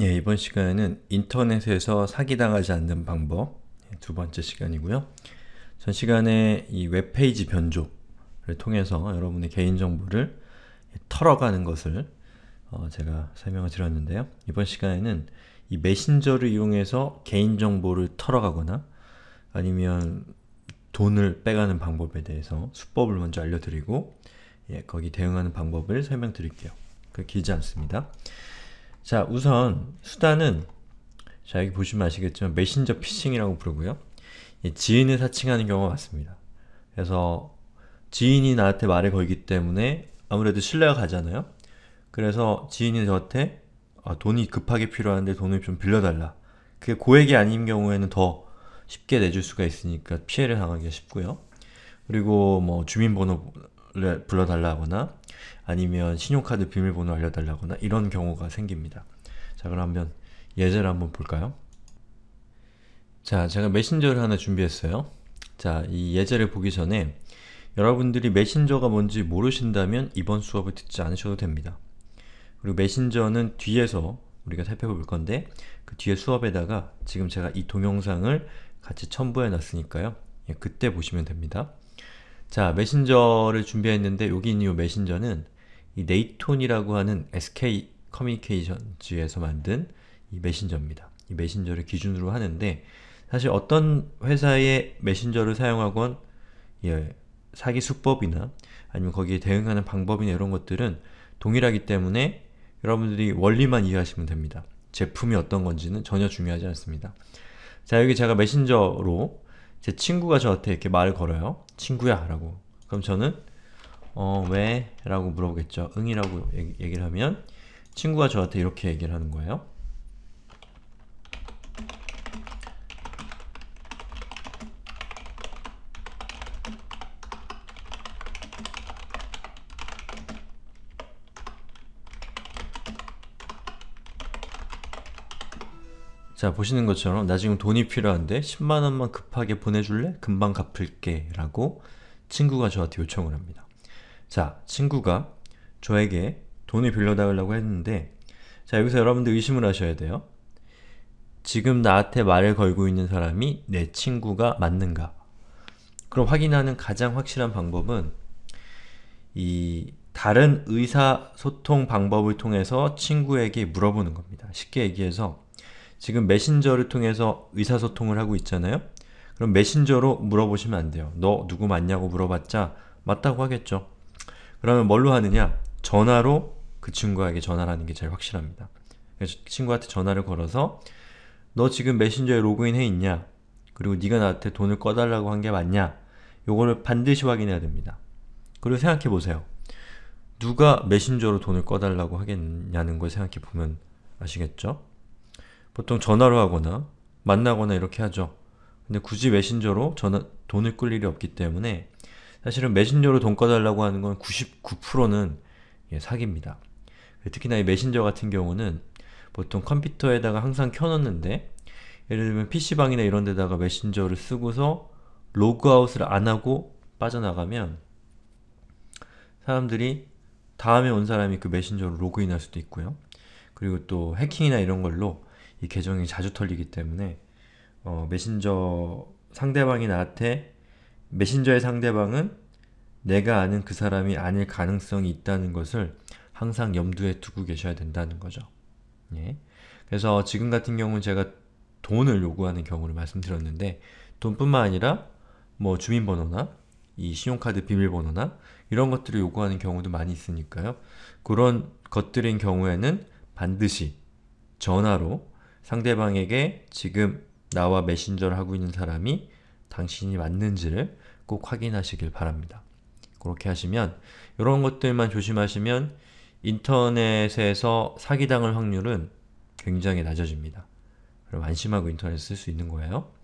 예, 이번 시간에는 인터넷에서 사기당하지 않는 방법 예, 두 번째 시간이고요. 전 시간에 이 웹페이지 변조를 통해서 여러분의 개인정보를 털어가는 것을 어, 제가 설명을 드렸는데요. 이번 시간에는 이 메신저를 이용해서 개인정보를 털어가거나 아니면 돈을 빼가는 방법에 대해서 수법을 먼저 알려드리고 예, 거기 대응하는 방법을 설명드릴게요. 그 길지 않습니다. 자, 우선 수단은 자, 여기 보시면 아시겠지만 메신저 피싱이라고 부르고요. 예, 지인을 사칭하는 경우가 많습니다. 그래서 지인이 나한테 말을 걸기 때문에 아무래도 신뢰가 가잖아요. 그래서 지인이 저한테 아, 돈이 급하게 필요한데 돈을 좀 빌려달라. 그게 고액이 아닌 경우에는 더 쉽게 내줄 수가 있으니까 피해를 당하기가 쉽고요. 그리고 뭐 주민번호를 불러달라거나 아니면 신용카드 비밀번호 알려달라거나 이런 경우가 생깁니다. 자 그러면 예제를 한번 볼까요? 자 제가 메신저를 하나 준비했어요. 자이 예제를 보기 전에 여러분들이 메신저가 뭔지 모르신다면 이번 수업을 듣지 않으셔도 됩니다. 그리고 메신저는 뒤에서 우리가 살펴볼 건데 그 뒤에 수업에다가 지금 제가 이 동영상을 같이 첨부해 놨으니까요. 예, 그때 보시면 됩니다. 자, 메신저를 준비했는데 여기 있는 이 메신저는 이 네이톤이라고 하는 SK 커뮤니케이션즈에서 만든 이 메신저입니다. 이 메신저를 기준으로 하는데 사실 어떤 회사의 메신저를 사용하건 예, 사기 수법이나 아니면 거기에 대응하는 방법이나 이런 것들은 동일하기 때문에 여러분들이 원리만 이해하시면 됩니다. 제품이 어떤 건지는 전혀 중요하지 않습니다. 자 여기 제가 메신저로 제 친구가 저한테 이렇게 말을 걸어요. 친구야 라고. 그럼 저는 어, 왜? 라고 물어보겠죠. 응이라고 얘기, 얘기를 하면 친구가 저한테 이렇게 얘기를 하는 거예요. 자 보시는 것처럼 나 지금 돈이 필요한데 10만원만 급하게 보내줄래? 금방 갚을게 라고 친구가 저한테 요청을 합니다. 자 친구가 저에게 돈을 빌려달라고 했는데 자 여기서 여러분들 의심을 하셔야 돼요. 지금 나한테 말을 걸고 있는 사람이 내 친구가 맞는가? 그럼 확인하는 가장 확실한 방법은 이 다른 의사소통 방법을 통해서 친구에게 물어보는 겁니다. 쉽게 얘기해서 지금 메신저를 통해서 의사소통을 하고 있잖아요? 그럼 메신저로 물어보시면 안 돼요. 너 누구 맞냐고 물어봤자 맞다고 하겠죠. 그러면 뭘로 하느냐? 전화로 그 친구에게 전화를 하는 게 제일 확실합니다. 그래서 친구한테 전화를 걸어서 너 지금 메신저에 로그인 해 있냐? 그리고 네가 나한테 돈을 꺼달라고 한 게 맞냐? 요거를 반드시 확인해야 됩니다. 그리고 생각해 보세요. 누가 메신저로 돈을 꺼달라고 하겠냐는 걸 생각해 보면 아시겠죠? 보통 전화로 하거나 만나거나 이렇게 하죠. 근데 굳이 메신저로 전화, 돈을 끌 일이 없기 때문에 사실은 메신저로 돈 꺼달라고 하는 건 99%는 예, 사기입니다. 특히나 이 메신저 같은 경우는 보통 컴퓨터에다가 항상 켜놓는데 예를 들면 PC방이나 이런 데다가 메신저를 쓰고서 로그아웃을 안 하고 빠져나가면 사람들이 다음에 온 사람이 그 메신저로 로그인할 수도 있고요. 그리고 또 해킹이나 이런 걸로 이 계정이 자주 털리기 때문에 어, 메신저 상대방이 나한테 메신저의 상대방은 내가 아는 그 사람이 아닐 가능성이 있다는 것을 항상 염두에 두고 계셔야 된다는 거죠. 예. 그래서 지금 같은 경우는 제가 돈을 요구하는 경우를 말씀드렸는데 돈뿐만 아니라 뭐 주민번호나 이 신용카드 비밀번호나 이런 것들을 요구하는 경우도 많이 있으니까요. 그런 것들인 경우에는 반드시 전화로 상대방에게 지금 나와 메신저를 하고 있는 사람이 당신이 맞는지를 꼭 확인하시길 바랍니다. 그렇게 하시면 이런 것들만 조심하시면 인터넷에서 사기당할 확률은 굉장히 낮아집니다. 그럼 안심하고 인터넷 쓸 수 있는 거예요.